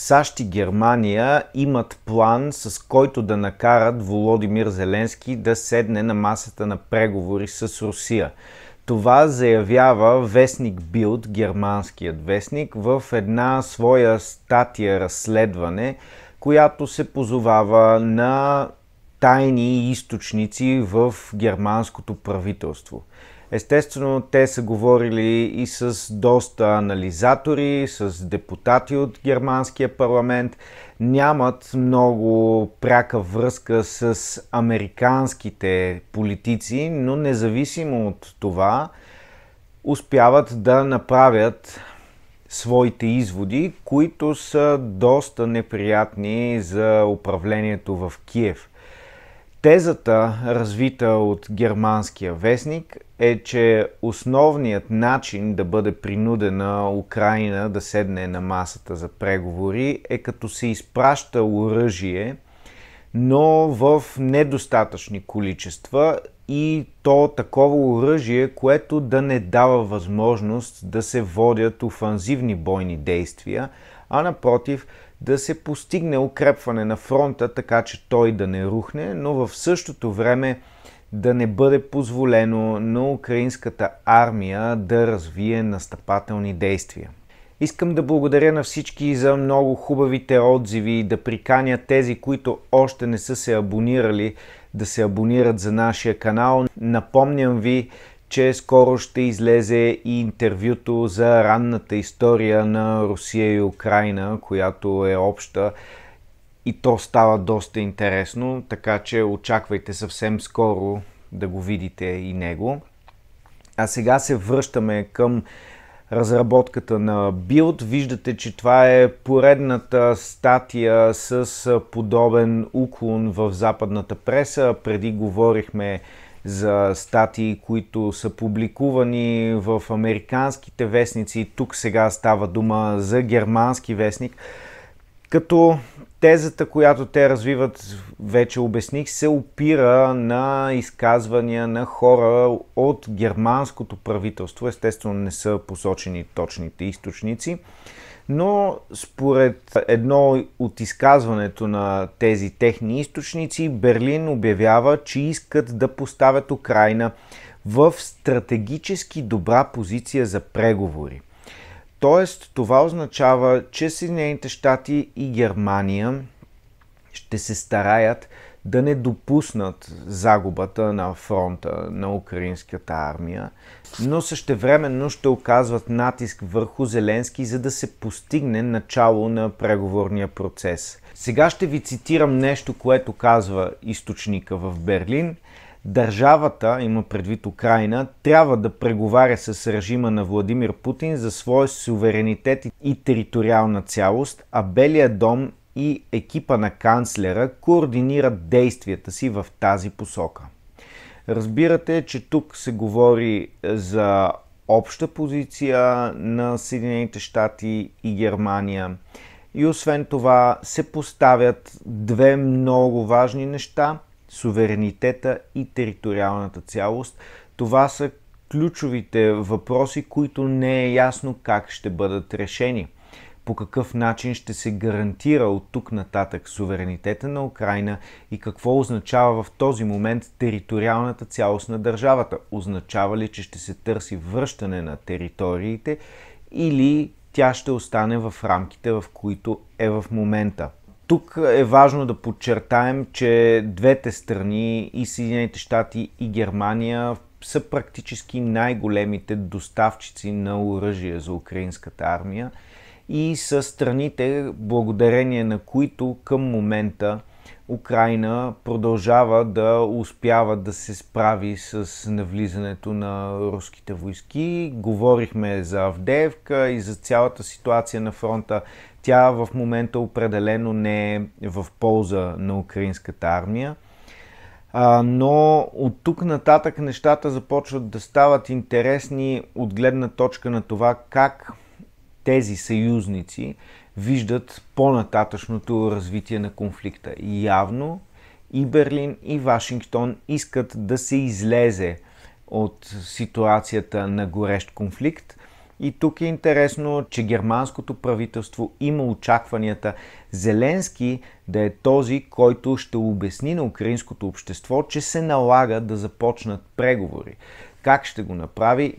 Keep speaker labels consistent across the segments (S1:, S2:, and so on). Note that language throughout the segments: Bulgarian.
S1: САЩ и Германия имат план, с който да накарат Володимир Зеленски да седне на масата на преговори с Русия. Това заявява вестник Билд, германският вестник, в една своя статия разследване, която се позовава на тайни източници в германското правителство. Естествено, те са говорили и с доста анализатори, с депутати от германския парламент. Нямат много пряка връзка с американските политици, но независимо от това, успяват да направят своите изводи, които са доста неприятни за управлението в Киев. Тезата, развита от германския вестник, е, че основният начин да бъде принудена Украина да седне на масата за преговори е като се изпраща оръжие, но в недостатъчни количества и то такова оръжие, което да не дава възможност да се водят офанзивни бойни действия, а напротив да се постигне укрепване на фронта, така че той да не рухне, но в същото време да не бъде позволено на украинската армия да развие настъпателни действия. Искам да благодаря на всички за много хубавите отзиви и да приканя тези, които още не са се абонирали, да се абонират за нашия канал. Напомням ви, че скоро ще излезе и интервюто за ранната история на Русия и Украина, която е обща и то става доста интересно, така че очаквайте съвсем скоро да го видите и него. А сега се връщаме към разработката на Build. Виждате, че това е поредната статия с подобен уклон в западната преса. Преди говорихме за статии, които са публикувани в американските вестници. Тук сега става дума за германски вестник. Като тезата, която те развиват, вече обясних, се опира на изказвания на хора от германското правителство. Естествено не са посочени точните източници, но според едно от изказването на тези техни източници, Берлин обявява, че искат да поставят Украина в стратегически добра позиция за преговори. Тоест, това означава, че Съединените щати и Германия ще се стараят да не допуснат загубата на фронта на украинската армия, но същевременно ще оказват натиск върху Зеленски, за да се постигне начало на преговорния процес. Сега ще ви цитирам нещо, което казва източника в Берлин – Държавата, има предвид Украина, трябва да преговаря с режима на Владимир Путин за своя суверенитет и териториална цялост, а Белия дом и екипа на канцлера координират действията си в тази посока. Разбирате, че тук се говори е, за обща позиция на Съединените щати и Германия. И освен това се поставят две много важни неща – суверенитета и териториалната цялост. Това са ключовите въпроси, които не е ясно как ще бъдат решени. По какъв начин ще се гарантира от тук нататък суверенитета на Украина и какво означава в този момент териториалната цялост на държавата? Означава ли, че ще се търси връщане на териториите или тя ще остане в рамките, в които е в момента? Тук е важно да подчертаем, че двете страни, и Съединените щати, и Германия, са практически най-големите доставчици на оръжие за украинската армия и са страните, благодарение на които към момента Украина продължава да успява да се справи с навлизането на руските войски. Говорихме за Авдеевка и за цялата ситуация на фронта тя в момента определено не е в полза на украинската армия. А, но от тук нататък нещата започват да стават интересни от гледна точка на това как тези съюзници виждат по-нататъчното развитие на конфликта. И явно и Берлин, и Вашингтон искат да се излезе от ситуацията на горещ конфликт и тук е интересно, че германското правителство има очакванията Зеленски да е този, който ще обясни на украинското общество, че се налага да започнат преговори. Как ще го направи,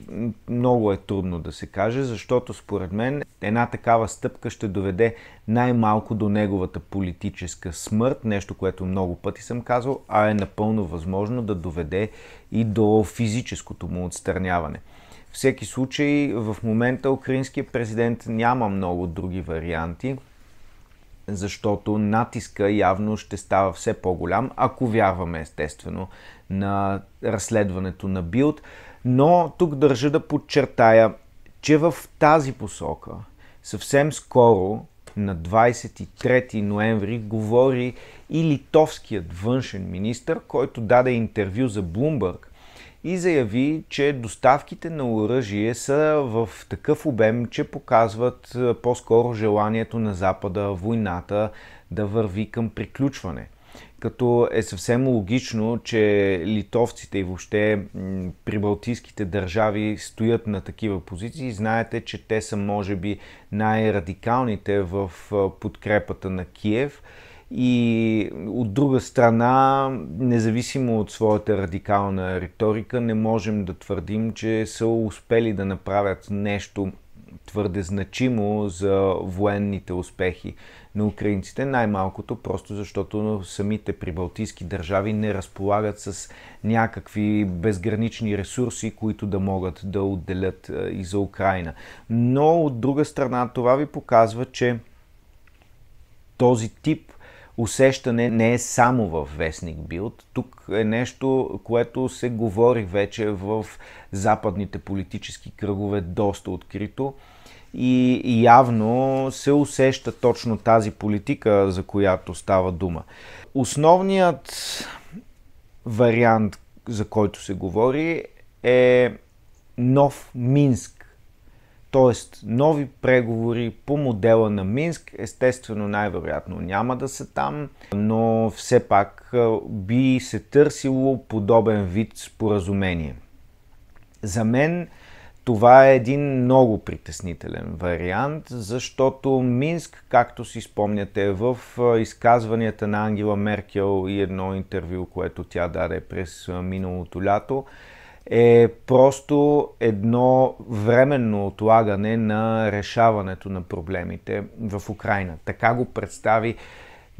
S1: много е трудно да се каже, защото според мен една такава стъпка ще доведе най-малко до неговата политическа смърт, нещо, което много пъти съм казал, а е напълно възможно да доведе и до физическото му отстраняване всеки случай, в момента украинският президент няма много други варианти, защото натиска явно ще става все по-голям, ако вярваме естествено на разследването на Билд. Но тук държа да подчертая, че в тази посока съвсем скоро на 23 ноември говори и литовският външен министр, който даде интервю за Блумбърг и заяви, че доставките на оръжие са в такъв обем, че показват по-скоро желанието на Запада войната да върви към приключване. Като е съвсем логично, че литовците и въобще прибалтийските държави стоят на такива позиции. Знаете, че те са може би най-радикалните в подкрепата на Киев и от друга страна, независимо от своята радикална риторика, не можем да твърдим, че са успели да направят нещо твърде значимо за военните успехи на украинците, най-малкото просто защото самите прибалтийски държави не разполагат с някакви безгранични ресурси, които да могат да отделят е, и за Украина. Но от друга страна това ви показва, че този тип усещане не е само в вестник Билд. Тук е нещо, което се говори вече в западните политически кръгове доста открито и явно се усеща точно тази политика, за която става дума. Основният вариант, за който се говори, е нов Минск т.е. нови преговори по модела на Минск, естествено, най-вероятно няма да са там, но все пак би се търсило подобен вид споразумение. За мен това е един много притеснителен вариант, защото Минск, както си спомняте, в изказванията на Ангела Меркел и едно интервю, което тя даде през миналото лято, е просто едно временно отлагане на решаването на проблемите в Украина. Така го представи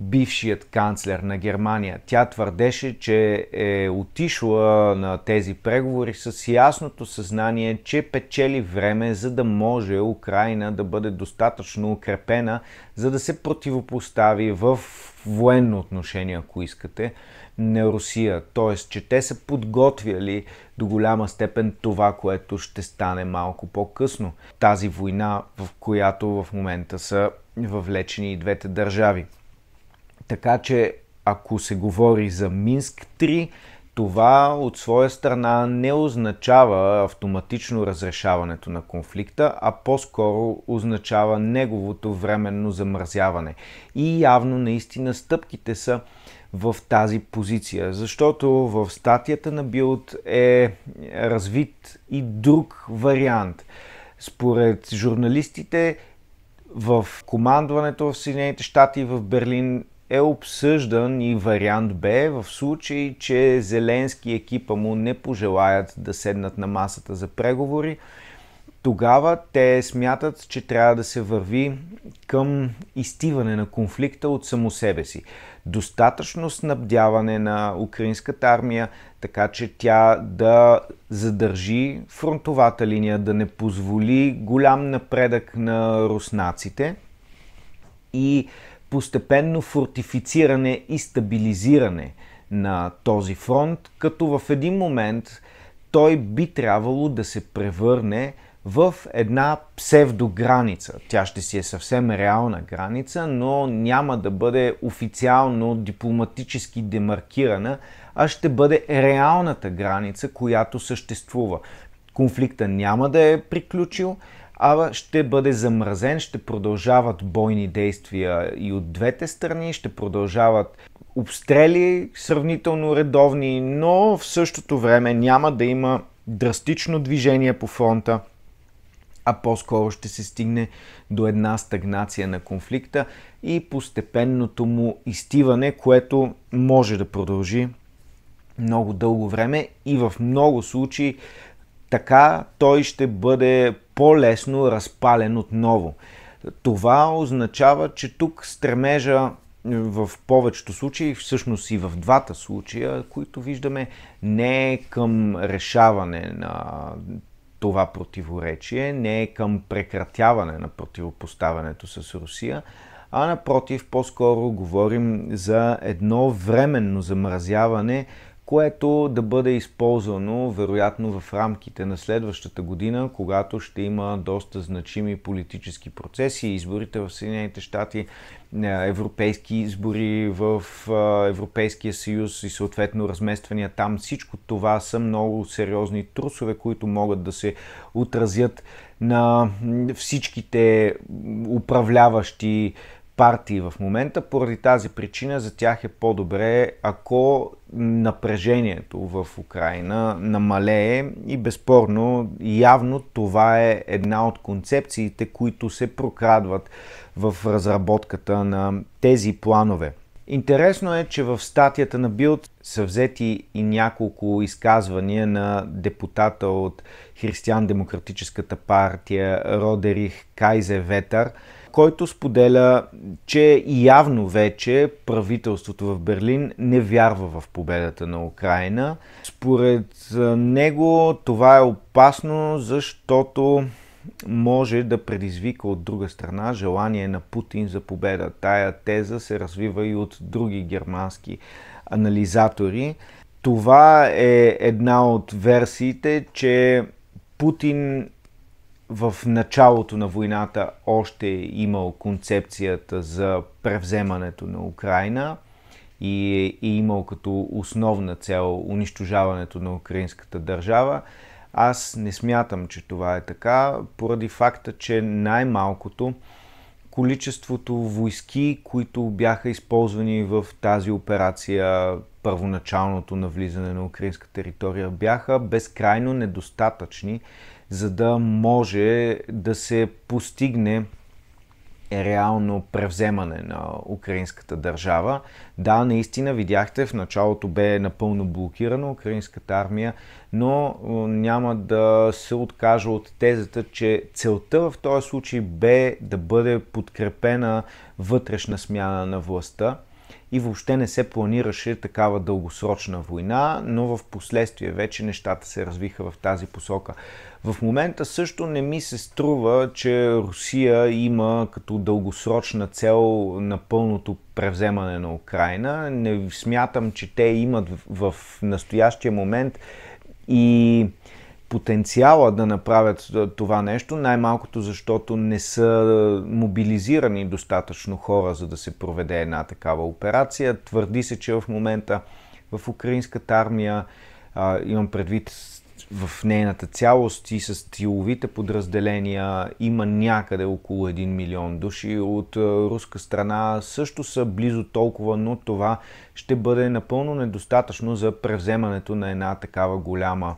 S1: бившият канцлер на Германия. Тя твърдеше, че е отишла на тези преговори с ясното съзнание, че печели време, за да може Украина да бъде достатъчно укрепена, за да се противопостави в военно отношение, ако искате, на Русия. Тоест, че те са подготвяли до голяма степен това, което ще стане малко по-късно. Тази война, в която в момента са въвлечени и двете държави. Така че, ако се говори за Минск 3, това от своя страна не означава автоматично разрешаването на конфликта, а по-скоро означава неговото временно замързяване. И явно наистина стъпките са в тази позиция, защото в статията на Билд е развит и друг вариант. Според журналистите в командването в Съединените щати в Берлин е обсъждан и вариант Б в случай, че Зеленски и екипа му не пожелаят да седнат на масата за преговори. Тогава те смятат, че трябва да се върви към изтиване на конфликта от само себе си. Достатъчно снабдяване на украинската армия, така че тя да задържи фронтовата линия, да не позволи голям напредък на руснаците и постепенно фортифициране и стабилизиране на този фронт, като в един момент той би трябвало да се превърне в една псевдограница. Тя ще си е съвсем реална граница, но няма да бъде официално дипломатически демаркирана, а ще бъде реалната граница, която съществува. Конфликта няма да е приключил, Ава ще бъде замразен, ще продължават бойни действия и от двете страни, ще продължават обстрели сравнително редовни, но в същото време няма да има драстично движение по фронта, а по-скоро ще се стигне до една стагнация на конфликта и постепенното му изтиване, което може да продължи много дълго време и в много случаи така той ще бъде по-лесно разпален отново. Това означава, че тук стремежа в повечето случаи, всъщност и в двата случая, които виждаме, не е към решаване на това противоречие, не е към прекратяване на противопоставянето с Русия, а напротив, по-скоро говорим за едно временно замразяване което да бъде използвано вероятно в рамките на следващата година, когато ще има доста значими политически процеси, изборите в Съединените щати, е, европейски избори в е, Европейския съюз и съответно размествания там. Всичко това са много сериозни трусове, които могат да се отразят на всичките управляващи партии в момента. Поради тази причина за тях е по-добре, ако напрежението в Украина намалее и безспорно явно това е една от концепциите, които се прокрадват в разработката на тези планове. Интересно е, че в статията на Билд са взети и няколко изказвания на депутата от Християн-демократическата партия Родерих Кайзе Ветър – който споделя, че явно вече правителството в Берлин не вярва в победата на Украина. Според него това е опасно, защото може да предизвика от друга страна желание на Путин за победа. Тая теза се развива и от други германски анализатори. Това е една от версиите, че Путин в началото на войната още е имал концепцията за превземането на Украина и е, е имал като основна цел унищожаването на украинската държава. Аз не смятам, че това е така, поради факта, че най-малкото количеството войски, които бяха използвани в тази операция, първоначалното навлизане на украинска територия, бяха безкрайно недостатъчни за да може да се постигне реално превземане на украинската държава. Да, наистина видяхте, в началото бе напълно блокирана украинската армия, но няма да се откажа от тезата, че целта в този случай бе да бъде подкрепена вътрешна смяна на властта и въобще не се планираше такава дългосрочна война, но в последствие вече нещата се развиха в тази посока. В момента също не ми се струва, че Русия има като дългосрочна цел на пълното превземане на Украина. Не смятам, че те имат в настоящия момент и потенциала да направят това нещо, най-малкото защото не са мобилизирани достатъчно хора, за да се проведе една такава операция. Твърди се, че в момента в украинската армия, а, имам предвид в нейната цялост и с тиловите подразделения има някъде около 1 милион души. От е, руска страна също са близо толкова, но това ще бъде напълно недостатъчно за превземането на една такава голяма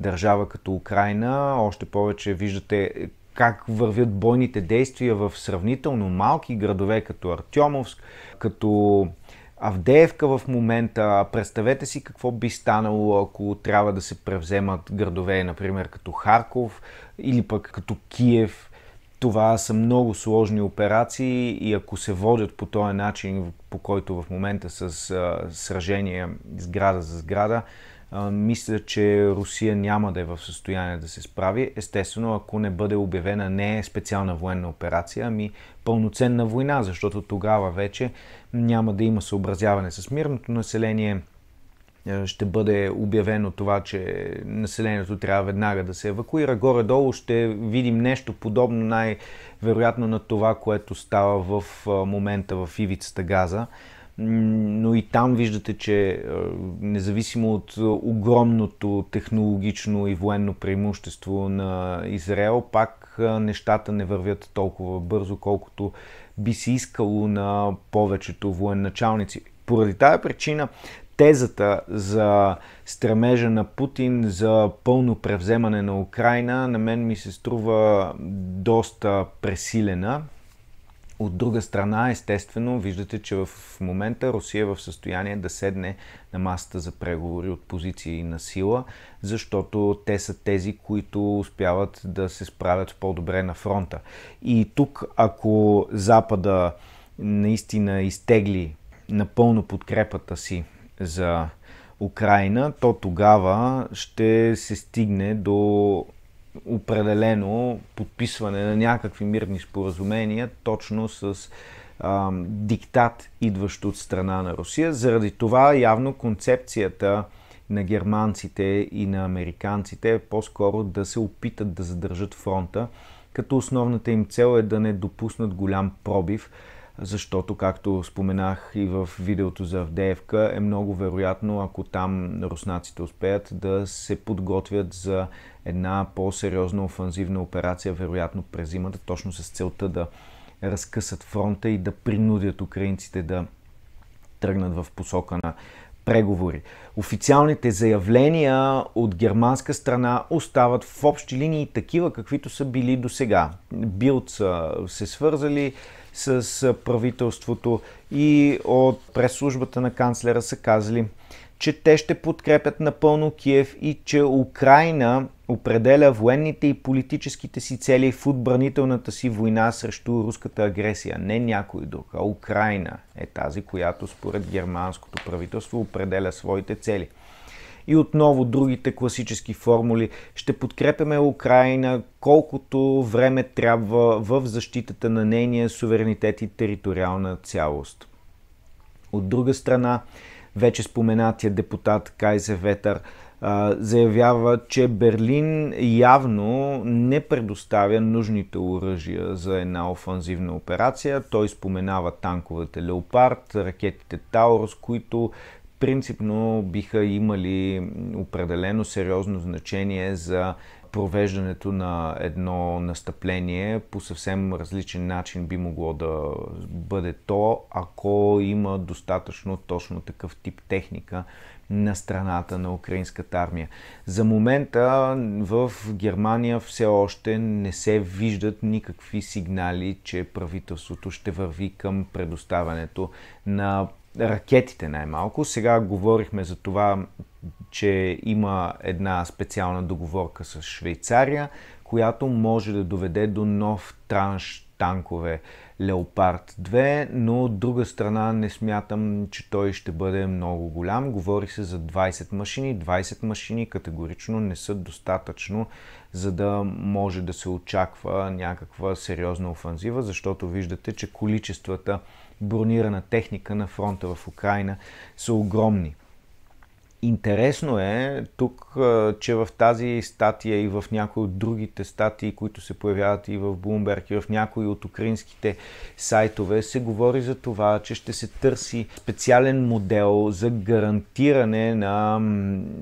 S1: държава като Украина. Още повече виждате е, как вървят бойните действия в сравнително малки градове като Артемовск, като Авдеевка в момента. Представете си какво би станало, ако трябва да се превземат градове, например като Харков или пък като Киев. Това са много сложни операции и ако се водят по този начин, по който в момента с сражение сграда за сграда, мисля, че Русия няма да е в състояние да се справи. Естествено, ако не бъде обявена не е специална военна операция, ами пълноценна война, защото тогава вече няма да има съобразяване с мирното население, е, ще бъде обявено това, че населението трябва веднага да се евакуира. Горе-долу ще видим нещо подобно най-вероятно на това, което става в момента в ивицата Газа но и там виждате, че е, независимо от е, огромното технологично и военно преимущество на Израел, пак е, нещата не вървят толкова бързо, колкото би се искало на повечето военачалници. Поради тази причина тезата за стремежа на Путин за пълно превземане на Украина на мен ми се струва доста пресилена. От друга страна, естествено, виждате, че в момента Русия е в състояние да седне на масата за преговори от позиции на сила, защото те са тези, които успяват да се справят по-добре на фронта. И тук, ако Запада наистина изтегли напълно подкрепата си за Украина, то тогава ще се стигне до определено подписване на някакви мирни споразумения, точно с а, диктат, идващ от страна на Русия. Заради това явно концепцията на германците и на американците е по-скоро да се опитат да задържат фронта, като основната им цел е да не допуснат голям пробив, защото, както споменах и в видеото за Авдеевка, е много вероятно, ако там руснаците успеят да се подготвят за една по-сериозна офанзивна операция, вероятно през зимата, точно с целта да разкъсат фронта и да принудят украинците да тръгнат в посока на преговори. Официалните заявления от германска страна остават в общи линии такива, каквито са били до сега. Билд са се свързали с правителството и от прес-службата на канцлера са казали че те ще подкрепят напълно Киев и че Украина определя военните и политическите си цели в отбранителната си война срещу руската агресия. Не някой друг, а Украина е тази, която според германското правителство определя своите цели. И отново другите класически формули. Ще подкрепяме Украина колкото време трябва в защитата на нейния суверенитет и териториална цялост. От друга страна, вече споменатия депутат Кайзе Ветър заявява, че Берлин явно не предоставя нужните оръжия за една офанзивна операция. Той споменава танковете Леопард, ракетите Таурус, които принципно биха имали определено сериозно значение за провеждането на едно настъпление по съвсем различен начин би могло да бъде то, ако има достатъчно точно такъв тип техника на страната на украинската армия. За момента в Германия все още не се виждат никакви сигнали, че правителството ще върви към предоставянето на ракетите най-малко. Сега говорихме за това че има една специална договорка с Швейцария, която може да доведе до нов транш танкове Леопард 2, но от друга страна не смятам, че той ще бъде много голям. Говори се за 20 машини. 20 машини категорично не са достатъчно, за да може да се очаква някаква сериозна офанзива, защото виждате, че количествата бронирана техника на фронта в Украина са огромни. Интересно е тук, че в тази статия и в някои от другите статии, които се появяват и в Bloomberg, и в някои от украинските сайтове, се говори за това, че ще се търси специален модел за гарантиране на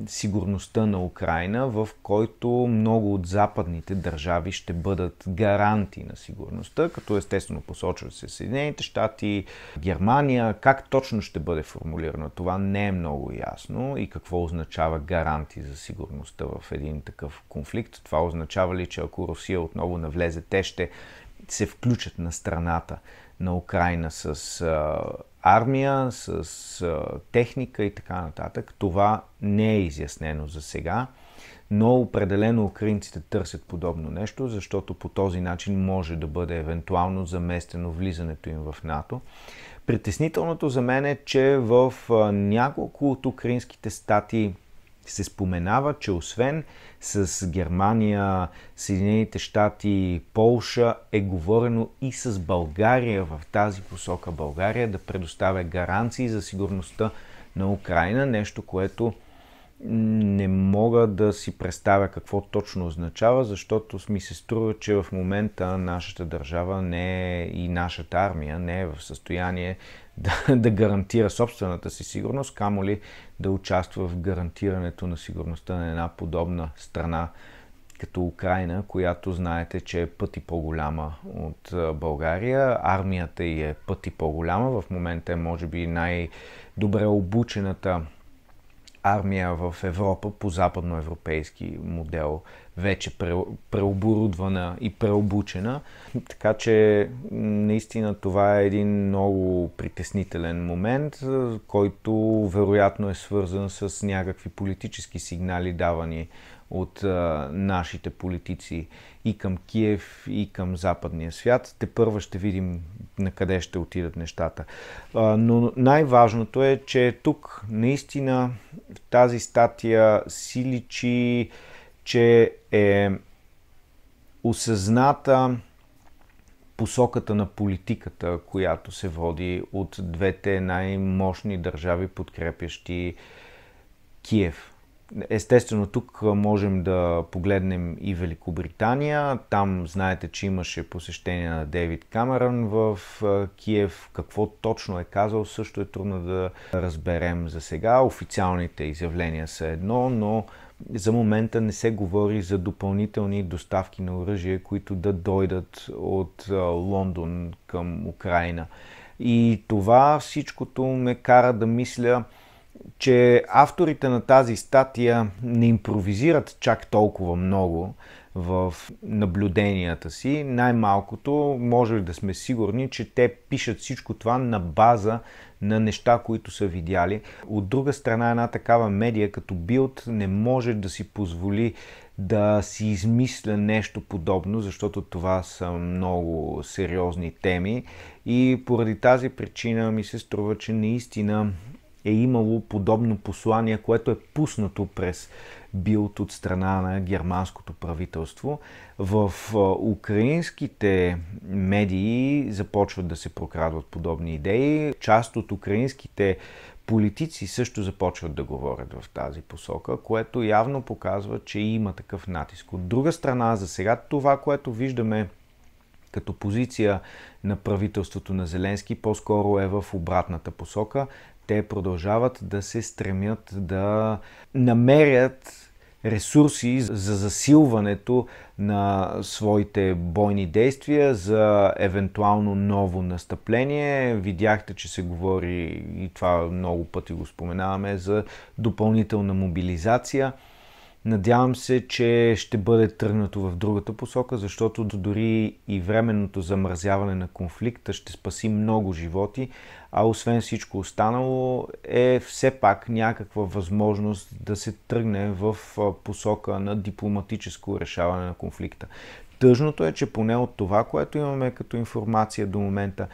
S1: сигурността на Украина, в който много от западните държави ще бъдат гаранти на сигурността, като естествено посочват се Съединените щати, Германия. Как точно ще бъде формулирано това не е много ясно и какво означава гаранти за сигурността в един такъв конфликт. Това означава ли, че ако Русия отново навлезе, те ще се включат на страната на Украина с а, армия, с а, техника и така нататък. Това не е изяснено за сега но определено украинците търсят подобно нещо, защото по този начин може да бъде евентуално заместено влизането им в НАТО. Притеснителното за мен е, че в няколко от украинските стати се споменава, че освен с Германия, Съединените щати, Полша е говорено и с България в тази посока. България да предоставя гаранции за сигурността на Украина, нещо, което не мога да си представя какво точно означава, защото ми се струва, че в момента нашата държава не е и нашата армия не е в състояние да, да гарантира собствената си сигурност, камо ли да участва в гарантирането на сигурността на една подобна страна като Украина, която знаете, че е пъти по-голяма от България. Армията й е пъти по-голяма. В момента е, може би, най-добре обучената армия в Европа по западноевропейски модел, вече преоборудвана и преобучена. Така че наистина това е един много притеснителен момент, който вероятно е свързан с някакви политически сигнали, давани от а, нашите политици и към Киев, и към западния свят. Те първа ще видим на къде ще отидат нещата. Но най-важното е, че тук наистина в тази статия си личи, че е осъзната посоката на политиката, която се води от двете най-мощни държави, подкрепящи Киев. Естествено, тук можем да погледнем и Великобритания. Там знаете, че имаше посещение на Дейвид Камерън в Киев. Какво точно е казал, също е трудно да разберем за сега. Официалните изявления са едно, но за момента не се говори за допълнителни доставки на оръжие, които да дойдат от Лондон към Украина. И това всичкото ме кара да мисля, че авторите на тази статия не импровизират чак толкова много в наблюденията си. Най-малкото може да сме сигурни, че те пишат всичко това на база на неща, които са видяли. От друга страна, една такава медия като Билд не може да си позволи да си измисля нещо подобно, защото това са много сериозни теми и поради тази причина ми се струва, че наистина е имало подобно послание, което е пуснато през билд от страна на германското правителство. В украинските медии започват да се прокрадват подобни идеи. Част от украинските политици също започват да говорят в тази посока, което явно показва, че има такъв натиск. От друга страна, за сега това, което виждаме като позиция на правителството на Зеленски по-скоро е в обратната посока те продължават да се стремят да намерят ресурси за засилването на своите бойни действия, за евентуално ново настъпление. Видяхте, че се говори, и това много пъти го споменаваме, за допълнителна мобилизация – Надявам се, че ще бъде тръгнато в другата посока, защото дори и временното замразяване на конфликта ще спаси много животи, а освен всичко останало е все пак някаква възможност да се тръгне в посока на дипломатическо решаване на конфликта. Тъжното е, че поне от това, което имаме като информация до момента,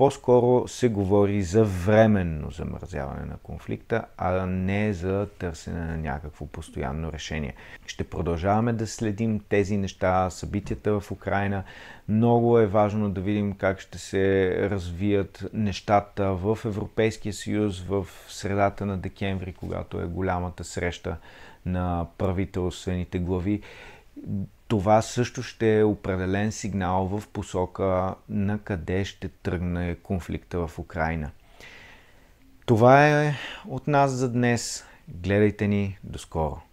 S1: по-скоро се говори за временно замразяване на конфликта, а не за търсене на някакво постоянно решение. Ще продължаваме да следим тези неща, събитията в Украина. Много е важно да видим как ще се развият нещата в Европейския съюз в средата на декември, когато е голямата среща на правителствените глави това също ще е определен сигнал в посока на къде ще тръгне конфликта в Украина. Това е от нас за днес. Гледайте ни. До скоро!